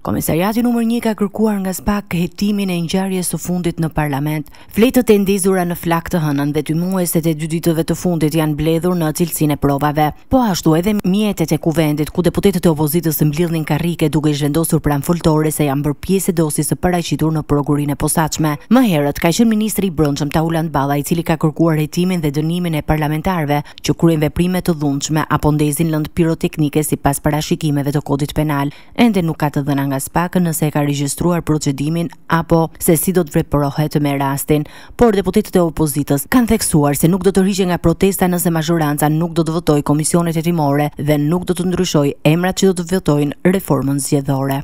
Komisariati numër 1 ka kërkuar nga SPAK hetimin e ngjarjes së fundit në parlament. Fletët e ndezura në flak të hënën dhe dymueset e dy ditëve të fundit janë bledhur në cilësinë e provave. Po ashtu edhe mjetet e kuvendit ku deputetët e opozitës mblidhin karrike duke zhvendosur pranë foltore se janë bërë pjesë e dosjes së paraqitur në prokurinë e posaçme. Më herët ka qenë ministri i Brendshëm Taulant Balla i cili ka kërkuar hetimin dhe dënimin e parlamentarëve që kryejnë veprime të dhunshme apo ndezin lëndë piroteknike sipas parashikimeve të kodit penal. Ende nuk ka të dhënë nga spaku nëse ka regjistruar procedimin apo se si do të veprohet me rastin, por deputetët e opozitës kanë theksuar se nuk do të rrihej nga protesta nëse majoranca nuk do të votojë komisionet timore dhe nuk do të ndryshojë emrat që do të votojnë reformën zgjedhore.